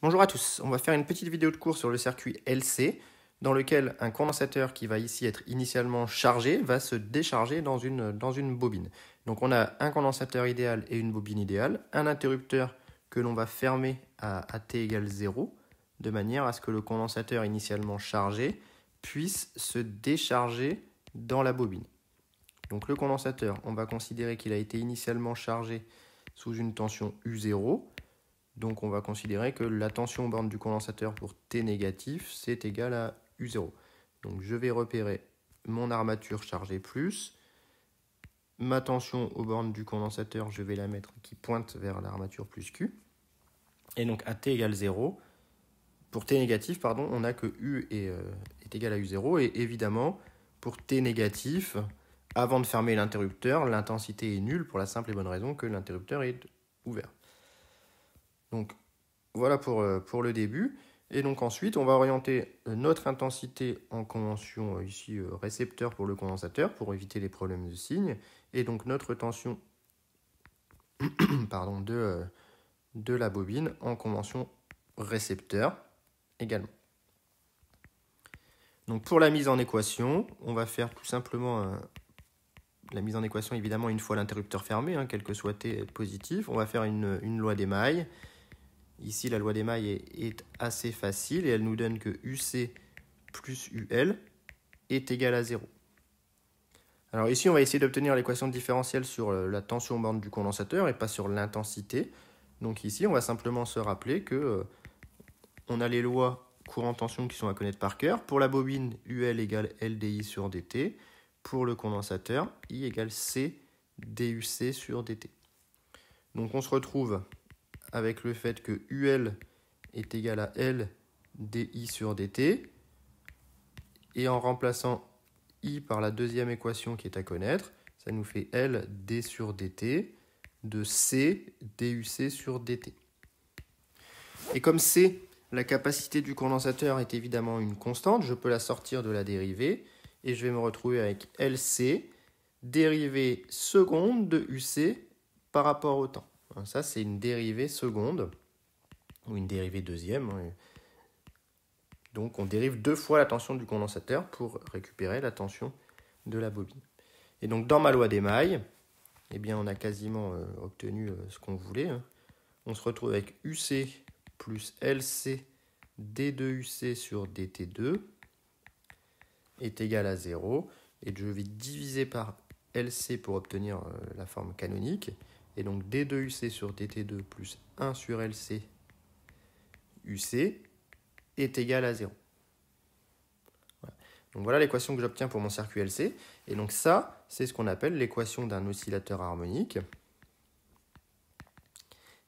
Bonjour à tous, on va faire une petite vidéo de cours sur le circuit LC dans lequel un condensateur qui va ici être initialement chargé va se décharger dans une, bobine. Donc on a un condensateur idéal et une bobine idéale, un interrupteur que l'on va fermer à, à, T égale 0 de manière à ce que le condensateur initialement chargé puisse se décharger dans la bobine. Donc le condensateur, on va considérer qu'il a été initialement chargé sous une tension U0 donc on va considérer que la tension aux bornes du condensateur pour T négatif, c'est égal à U0. Donc je vais repérer mon armature chargée plus, ma tension aux bornes du condensateur, je vais la mettre qui pointe vers l'armature plus Q. Et donc à T égale 0, pour T négatif, pardon, on a que U est, euh, est égal à U0. Et évidemment, pour T négatif, avant de fermer l'interrupteur, l'intensité est nulle pour la simple et bonne raison que l'interrupteur est ouvert. Donc voilà euh, pour, le début. Et donc ensuite, on va orienter euh, notre intensité en convention euh, ici récepteur pour le condensateur pour éviter les problèmes de signe. Et donc notre tension pardon, de, la bobine en convention récepteur également. Donc pour la mise en équation, on va faire tout simplement la mise en équation évidemment une fois l'interrupteur fermé, hein, quel que soit t positif. On va faire une, une loi des mailles. Ici, la loi des mailles est, assez facile et elle nous donne que UC plus UL est égal à 0. Alors ici, on va essayer d'obtenir l'équation différentielle sur euh, la tension bande du condensateur et pas sur l'intensité. Donc ici, on va simplement se rappeler que euh, on a les lois courant-tension qui sont à connaître par cœur. Pour la bobine, UL égale LDI sur DT. Pour le condensateur, I égale C DUC sur DT. Donc on se retrouve avec le fait que UL est égal à L DI sur DT, et en remplaçant I par la deuxième équation qui est à connaître, ça nous fait L D sur DT de C DUC sur DT. Et comme C, la capacité du condensateur est évidemment une constante, je peux la sortir de la dérivée, et je vais me retrouver avec LC, dérivée seconde de UC par rapport au temps. Hein, ça, c'est une dérivée seconde, ou une dérivée deuxième. Hein, donc on dérive deux fois la tension du condensateur pour récupérer la tension de la bobine. Et donc dans ma loi des mailles, eh bien, on a quasiment euh, obtenu euh, ce qu'on voulait. Hein. On se retrouve avec UC plus LC D2UC sur DT2 est égal à 0. Et je vais diviser par LC pour obtenir euh, la forme canonique. Et donc D2UC sur DT2 plus 1 sur LC UC est égal à 0. Donc voilà l'équation que j'obtiens pour mon circuit LC. Et donc ça, c'est ce qu'on appelle l'équation d'un oscillateur harmonique.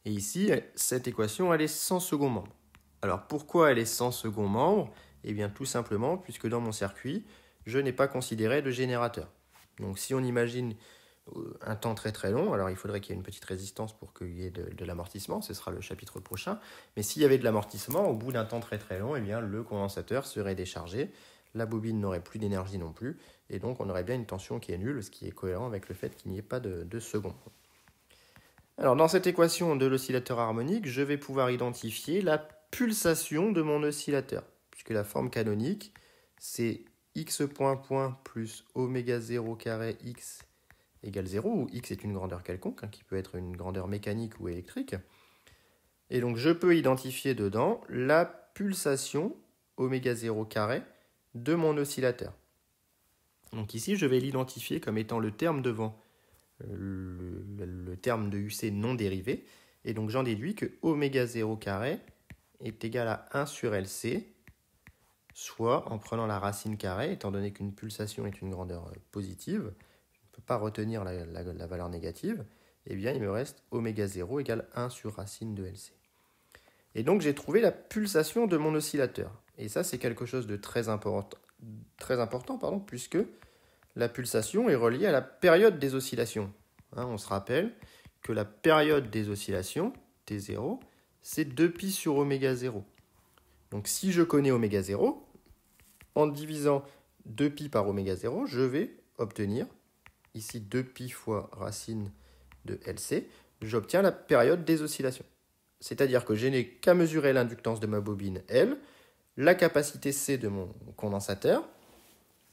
Et ici, cette équation, elle est sans second membre. Alors pourquoi elle est sans second membre Eh bien tout simplement puisque dans mon circuit, je n'ai pas considéré de générateur. Donc si on imagine un temps très très long. Alors il faudrait qu'il y ait une petite résistance pour qu'il y ait de, l'amortissement, ce sera le chapitre prochain. Mais s'il y avait de l'amortissement, au bout d'un temps très très long, eh bien, le condensateur serait déchargé, la bobine n'aurait plus d'énergie non plus, et donc on aurait bien une tension qui est nulle, ce qui est cohérent avec le fait qu'il n'y ait pas de, de second. Alors dans cette équation de l'oscillateur harmonique, je vais pouvoir identifier la pulsation de mon oscillateur, puisque la forme canonique, c'est x point point plus oméga 0 carré x égale 0, où x est une grandeur quelconque, hein, qui peut être une grandeur mécanique ou électrique. Et donc je peux identifier dedans la pulsation ω 0 carré de mon oscillateur. Donc ici, je vais l'identifier comme étant le terme devant euh, le, terme de UC non dérivé. Et donc j'en déduis que ω 0 carré est égal à 1 sur LC, soit en prenant la racine carrée, étant donné qu'une pulsation est une grandeur euh, positive, retenir la, valeur négative, eh bien il me reste oméga 0 égale 1 sur racine de LC. Et donc j'ai trouvé la pulsation de mon oscillateur. Et ça c'est quelque chose de très, important très important, pardon, puisque la pulsation est reliée à la période des oscillations. Hein, on se rappelle que la période des oscillations, T0, c'est 2π sur oméga 0. Donc si je connais ω 0, en divisant 2π par oméga 0, je vais obtenir ici 2pi fois racine de LC, j'obtiens la période des oscillations. C'est-à-dire que je n'ai qu'à mesurer l'inductance de ma bobine L, la capacité C de mon condensateur,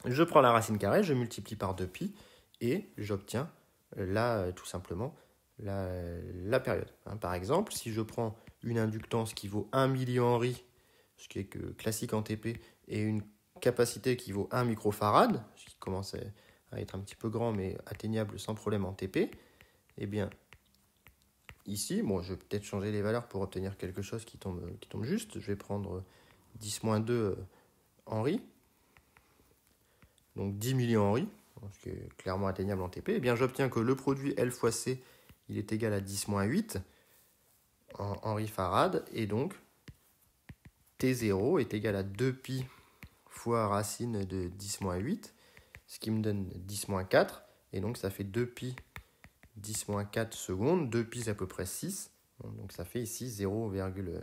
je prends la racine carrée, je multiplie par 2pi et j'obtiens là tout simplement la, période. Hein, par exemple, si je prends une inductance qui vaut 1 millihenry, ce qui est que classique en TP, et une capacité qui vaut 1 microfarad, ce qui commence à à être un petit peu grand mais atteignable sans problème en TP, et eh bien ici, bon, je vais peut-être changer les valeurs pour obtenir quelque chose qui tombe, qui tombe juste. Je vais prendre 10-2 euh, Henri, donc 10 Henry, ce qui est clairement atteignable en TP. et eh bien j'obtiens que le produit L fois C, il est égal à 10-8 en Henri Farad, et donc T0 est égal à 2 pi fois racine de 10-8, ce qui me donne 10 4. Et donc, ça fait 2pi 10 moins 4 secondes. 2pi, c'est à peu près 6. Donc, ça fait ici 0, euh,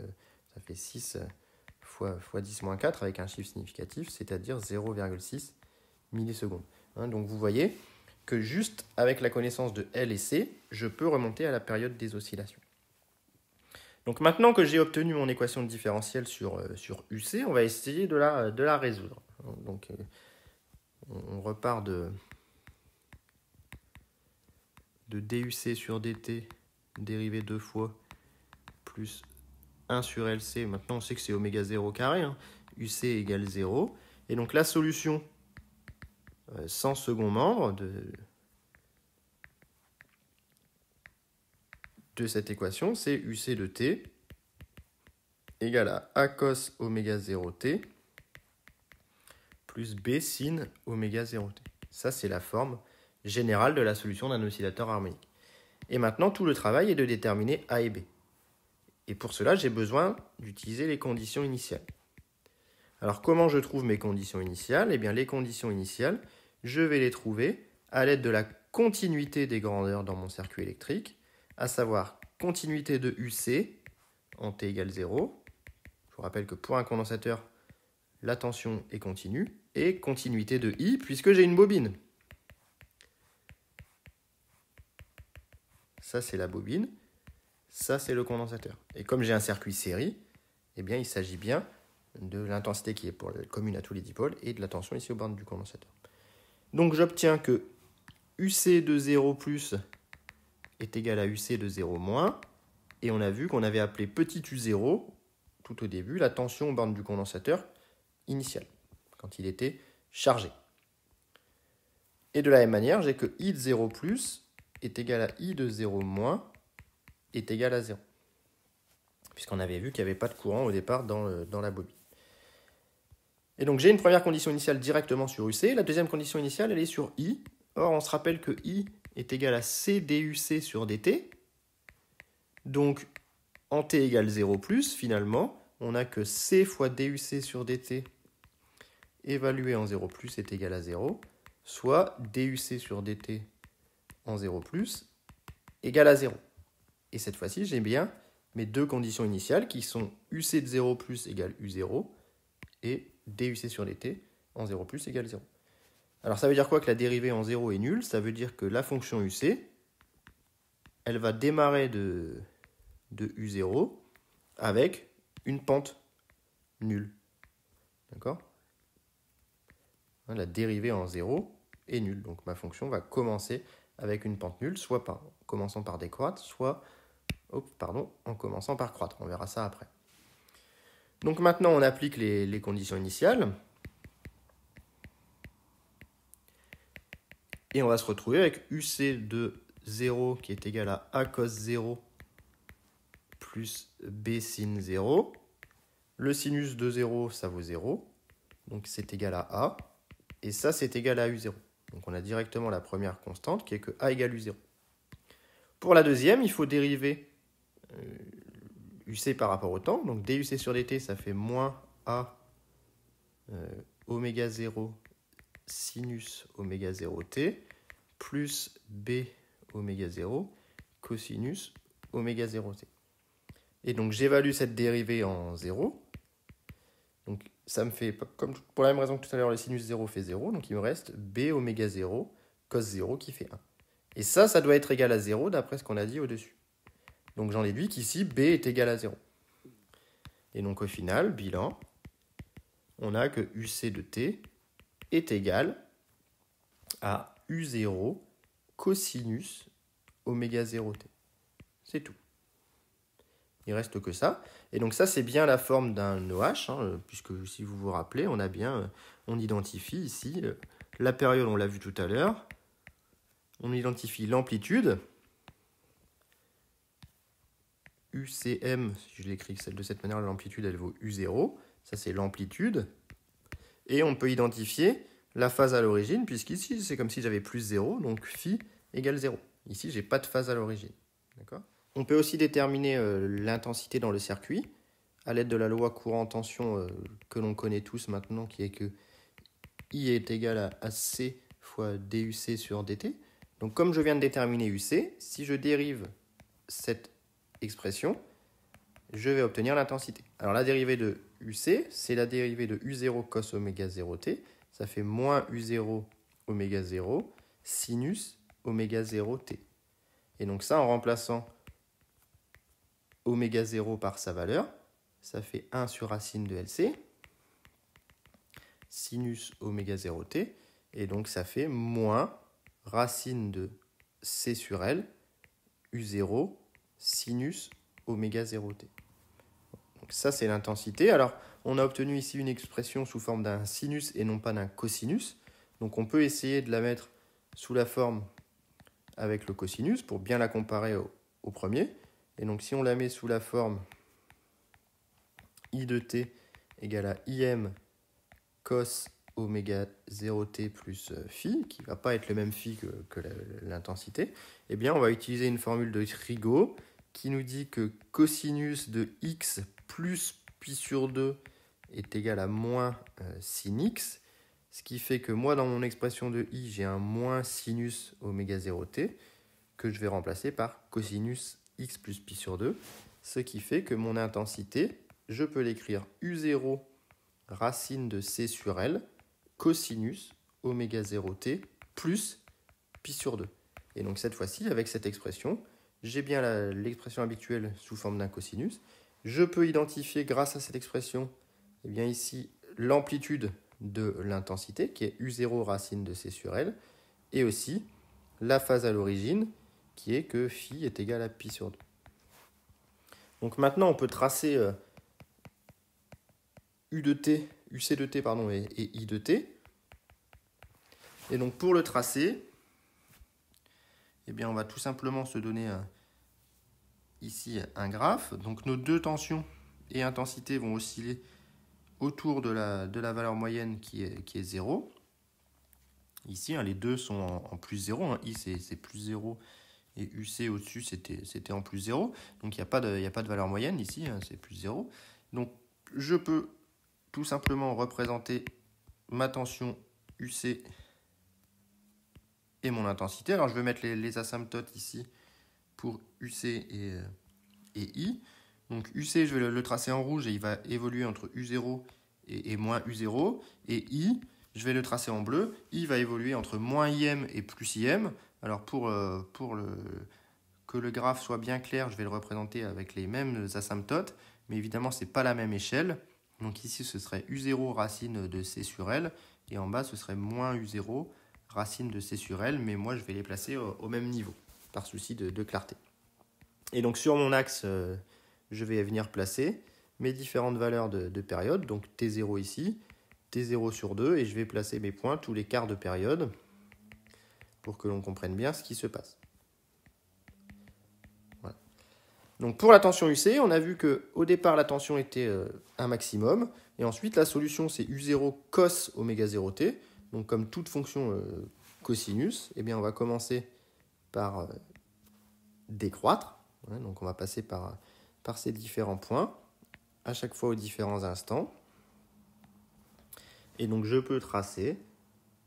ça fait 6 euh, fois, 10 moins 4 avec un chiffre significatif, c'est-à-dire 0,6 millisecondes. Hein, donc, vous voyez que juste avec la connaissance de L et C, je peux remonter à la période des oscillations. Donc maintenant que j'ai obtenu mon équation de différentielle sur, euh, sur UC, on va essayer de la, de la résoudre. Donc, on, repart de, de DUC sur DT dérivé deux fois plus 1 sur LC. Maintenant, on sait que c'est oméga 0 carré. Hein. UC égale 0. Et donc la solution euh, sans second membre de, de cette équation, c'est UC de T égale à A cos oméga 0T plus B sin oméga 0t. Ça, c'est la forme générale de la solution d'un oscillateur harmonique. Et maintenant, tout le travail est de déterminer A et B. Et pour cela, j'ai besoin d'utiliser les conditions initiales. Alors, comment je trouve mes conditions initiales Eh bien, les conditions initiales, je vais les trouver à l'aide de la continuité des grandeurs dans mon circuit électrique, à savoir continuité de UC en T égale 0. Je vous rappelle que pour un condensateur, la tension est continue et continuité de I puisque j'ai une bobine. Ça, c'est la bobine. Ça, c'est le condensateur. Et comme j'ai un circuit série, eh bien, il s'agit bien de l'intensité qui est pour, commune à tous les dipôles et de la tension ici aux bornes du condensateur. Donc, j'obtiens que UC de 0 plus est égal à UC de 0 moins. Et on a vu qu'on avait appelé petit u0 tout au début la tension aux bornes du condensateur initiale quand il était chargé. Et de la même manière, j'ai que i de 0 plus est égal à i de 0 moins est égal à 0. Puisqu'on avait vu qu'il n'y avait pas de courant au départ dans, la bobine. Et donc j'ai une première condition initiale directement sur UC, la deuxième condition initiale elle est sur I. Or on se rappelle que I est égal à C DUC sur DT. Donc en T égale 0 plus, finalement, on n'a que C fois DUC sur DT évalué en 0 plus est égal à 0, soit DUC sur DT en 0 plus égal à 0. Et cette fois-ci, j'ai bien mes deux conditions initiales qui sont UC de 0 plus égale U0 et DUC sur DT en 0 plus égale 0. Alors ça veut dire quoi que la dérivée en 0 est nulle Ça veut dire que la fonction UC, elle va démarrer de, de U0 avec une pente nulle. D'accord Hein, la dérivée en 0 est nulle. Donc ma fonction va commencer avec une pente nulle, soit en commençant par décroître, soit pardon, en commençant par croître. On verra ça après. Donc maintenant, on applique les, les conditions initiales. Et on va se retrouver avec UC de 0 qui est égal à A cos 0 plus B sin 0. Le sinus de 0, ça vaut 0. Donc c'est égal à A. Et ça, c'est égal à U0. Donc on a directement la première constante qui est que A égale U0. Pour la deuxième, il faut dériver UC euh, par rapport au temps. Donc DUC sur DT, ça fait moins A euh, oméga 0 sinus oméga 0 T plus B oméga 0 cosinus oméga 0 T. Et donc j'évalue cette dérivée en 0. Donc ça me fait, comme pour la même raison que tout à l'heure, le sinus 0 fait 0, donc il me reste b oméga 0 cos 0 qui fait 1. Et ça, ça doit être égal à 0 d'après ce qu'on a dit au-dessus. Donc j'en déduis qu'ici, b est égal à 0. Et donc au final, bilan, on a que UC de t est égal à U0 cosinus oméga 0t. C'est tout. Il reste que ça. Et donc ça, c'est bien la forme d'un OH, puisque si vous vous rappelez, on a bien, euh, on identifie ici euh, la période, on l'a vu tout à l'heure, on identifie l'amplitude, UCM, si je l'écris de cette manière, l'amplitude, elle vaut U0, ça c'est l'amplitude, et on peut identifier la phase à l'origine, puisqu'ici, c'est comme si j'avais plus 0, donc phi égale 0. Ici, j'ai pas de phase à l'origine, d'accord on peut aussi déterminer euh, l'intensité dans le circuit à l'aide de la loi courant-tension euh, que l'on connaît tous maintenant, qui est que I est égal à, C fois DUC sur DT. Donc comme je viens de déterminer UC, si je dérive cette expression, je vais obtenir l'intensité. Alors la dérivée de UC, c'est la dérivée de U0 cos oméga 0t. Ça fait moins U0 oméga 0 sinus oméga 0t. Et donc ça, en remplaçant oméga 0 par sa valeur, ça fait 1 sur racine de LC, sinus oméga 0 t, et donc ça fait moins racine de c sur L, U0, sinus oméga 0 t. Donc ça c'est l'intensité. Alors on a obtenu ici une expression sous forme d'un sinus et non pas d'un cosinus. Donc on peut essayer de la mettre sous la forme avec le cosinus pour bien la comparer au, au premier. Et donc si on la met sous la forme I de t égale à Im cos oméga 0t plus euh, phi, qui ne va pas être le même phi que, l'intensité, eh bien on va utiliser une formule de Trigo qui nous dit que cosinus de x plus pi sur 2 est égal à moins euh, sin x, ce qui fait que moi dans mon expression de i j'ai un moins sinus oméga 0t que je vais remplacer par cosinus x plus pi sur 2, ce qui fait que mon intensité, je peux l'écrire U0 racine de C sur L cosinus oméga 0t plus pi sur 2. Et donc cette fois-ci, avec cette expression, j'ai bien l'expression habituelle sous forme d'un cosinus. Je peux identifier grâce à cette expression, et eh bien ici, l'amplitude de l'intensité, qui est U0 racine de C sur L, et aussi la phase à l'origine, qui est que phi est égal à pi sur 2. Donc maintenant, on peut tracer euh, U de t, UC de t pardon, et, I de t. Et donc pour le tracer, eh bien, on va tout simplement se donner euh, ici un graphe. Donc nos deux tensions et intensités vont osciller autour de la, de la valeur moyenne qui est, qui est 0. Ici, hein, les deux sont en, plus 0. Hein. I, c'est plus 0 et UC au-dessus, c'était en plus 0. Donc il n'y a, pas de, a pas de valeur moyenne ici, hein, c'est plus 0. Donc je peux tout simplement représenter ma tension UC et mon intensité. Alors je vais mettre les, asymptotes ici pour UC euh, et, I. Donc UC, je vais le, tracer en rouge et il va évoluer entre U0 et, et moins U0. Et I, je vais le tracer en bleu. I va évoluer entre moins IM et plus IM. Alors pour, euh, que le graphe soit bien clair, je vais le représenter avec les mêmes asymptotes, mais évidemment ce n'est pas la même échelle. Donc ici ce serait U0 racine de C sur L, et en bas ce serait moins U0 racine de C sur L, mais moi je vais les placer au, même niveau, par souci de, clarté. Et donc sur mon axe, euh, je vais venir placer mes différentes valeurs de période, donc T0 ici, T0 sur 2, et je vais placer mes points tous les quarts de période, pour que l'on comprenne bien ce qui se passe. Donc pour la tension UC, on a vu qu'au départ la tension était euh, un maximum, et ensuite la solution c'est U0 cos oméga 0 t, donc comme toute fonction euh, cosinus, eh bien on va commencer par euh, décroître, donc on va passer par, par ces différents points, à chaque fois aux différents instants, et donc je peux tracer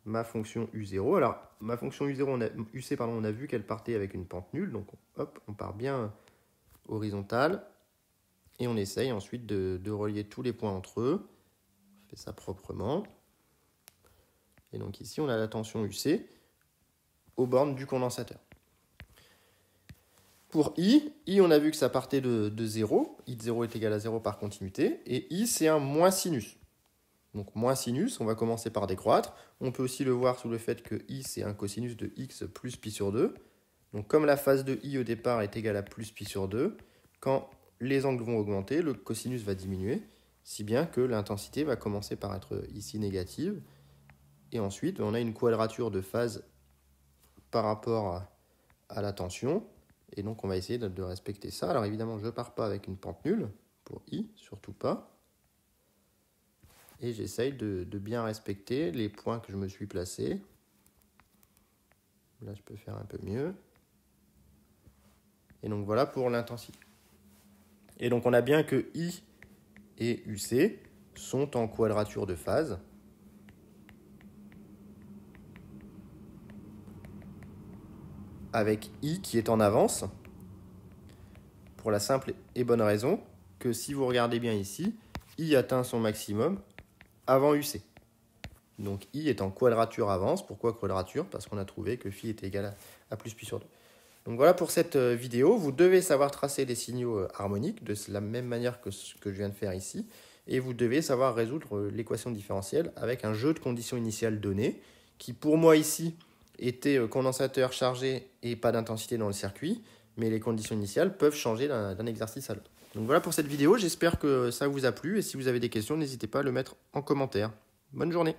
ma fonction U0. Alors, ma fonction U0, UC, pardon, on a vu qu'elle partait avec une pente nulle, donc hop, on part bien horizontale, et on essaye ensuite de, relier tous les points entre eux. On fait ça proprement. Et donc ici, on a la tension UC aux bornes du condensateur. Pour I, I, on a vu que ça partait de, de 0. I de 0 est égal à 0 par continuité. Et I, c'est un moins sinus. Donc moins sinus, on va commencer par décroître. On peut aussi le voir sous le fait que i c'est un cosinus de x plus pi sur 2. Donc comme la phase de i au départ est égale à plus pi sur 2, quand les angles vont augmenter, le cosinus va diminuer, si bien que l'intensité va commencer par être ici négative. Et ensuite, on a une quadrature de phase par rapport à la tension. Et donc on va essayer de respecter ça. Alors évidemment, je ne pars pas avec une pente nulle pour i, surtout pas et j'essaye de, bien respecter les points que je me suis placé. Là, je peux faire un peu mieux. Et donc voilà pour l'intensité. Et donc on a bien que I et UC sont en quadrature de phase. Avec I qui est en avance. Pour la simple et bonne raison que si vous regardez bien ici, I atteint son maximum avant UC. Donc I est en quadrature avance. Pourquoi quadrature Parce qu'on a trouvé que phi était égal à, plus pi sur 2. Donc voilà pour cette euh, vidéo. Vous devez savoir tracer les signaux euh, harmoniques de la même manière que ce que je viens de faire ici. Et vous devez savoir résoudre euh, l'équation différentielle avec un jeu de conditions initiales données qui pour moi ici était condensateur chargé et pas d'intensité dans le circuit. Mais les conditions initiales peuvent changer d'un exercice à l'autre. Donc voilà pour cette vidéo, j'espère que ça vous a plu et si vous avez des questions, n'hésitez pas à le mettre en commentaire. Bonne journée